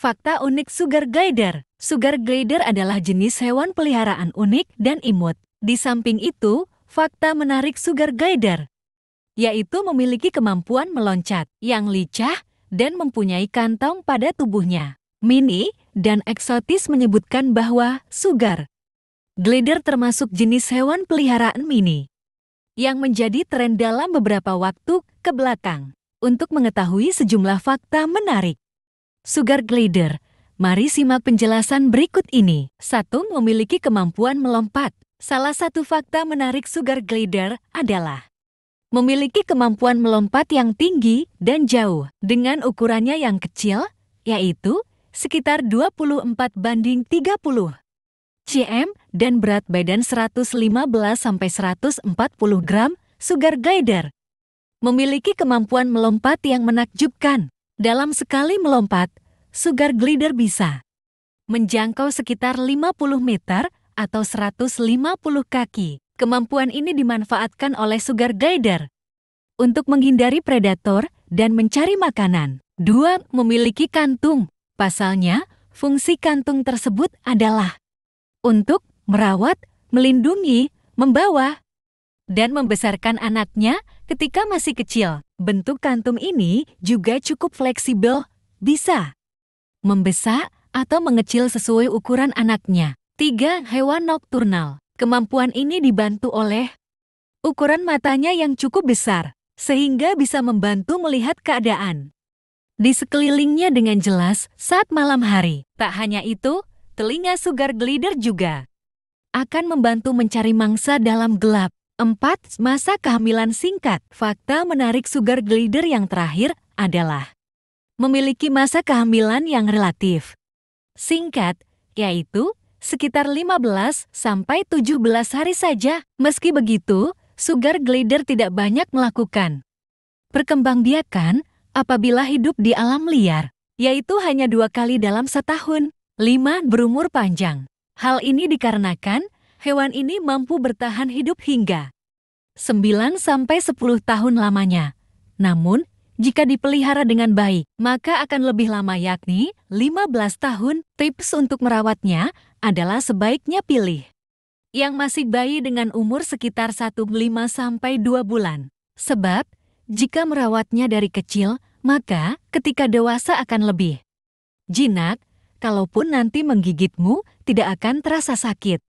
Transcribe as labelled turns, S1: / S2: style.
S1: Fakta unik Sugar Glider Sugar glider adalah jenis hewan peliharaan unik dan imut. Di samping itu, fakta menarik Sugar Glider, yaitu memiliki kemampuan meloncat yang licah dan mempunyai kantong pada tubuhnya. Mini dan eksotis menyebutkan bahwa Sugar Glider termasuk jenis hewan peliharaan mini yang menjadi tren dalam beberapa waktu ke belakang. Untuk mengetahui sejumlah fakta menarik, Sugar Glider. Mari simak penjelasan berikut ini. Satu, Memiliki kemampuan melompat. Salah satu fakta menarik Sugar Glider adalah memiliki kemampuan melompat yang tinggi dan jauh dengan ukurannya yang kecil, yaitu sekitar 24 banding 30 cm dan berat badan 115-140 gram, Sugar Glider memiliki kemampuan melompat yang menakjubkan dalam sekali melompat, Sugar Glider bisa menjangkau sekitar 50 meter atau 150 kaki. Kemampuan ini dimanfaatkan oleh Sugar Glider untuk menghindari predator dan mencari makanan. Dua, memiliki kantung. Pasalnya, fungsi kantung tersebut adalah untuk merawat, melindungi, membawa, dan membesarkan anaknya ketika masih kecil. Bentuk kantung ini juga cukup fleksibel, bisa membesar atau mengecil sesuai ukuran anaknya. 3. Hewan nokturnal. Kemampuan ini dibantu oleh ukuran matanya yang cukup besar, sehingga bisa membantu melihat keadaan di sekelilingnya dengan jelas saat malam hari. Tak hanya itu, telinga sugar glider juga akan membantu mencari mangsa dalam gelap. 4. Masa kehamilan singkat. Fakta menarik sugar glider yang terakhir adalah memiliki masa kehamilan yang relatif singkat, yaitu sekitar 15 sampai 17 hari saja. Meski begitu, sugar glider tidak banyak melakukan perkembangbiakan apabila hidup di alam liar, yaitu hanya dua kali dalam setahun. 5. Berumur panjang. Hal ini dikarenakan hewan ini mampu bertahan hidup hingga 9-10 tahun lamanya. Namun, jika dipelihara dengan baik, maka akan lebih lama yakni 15 tahun. Tips untuk merawatnya adalah sebaiknya pilih yang masih bayi dengan umur sekitar 1-5-2 bulan. Sebab, jika merawatnya dari kecil, maka ketika dewasa akan lebih jinak, kalaupun nanti menggigitmu, tidak akan terasa sakit.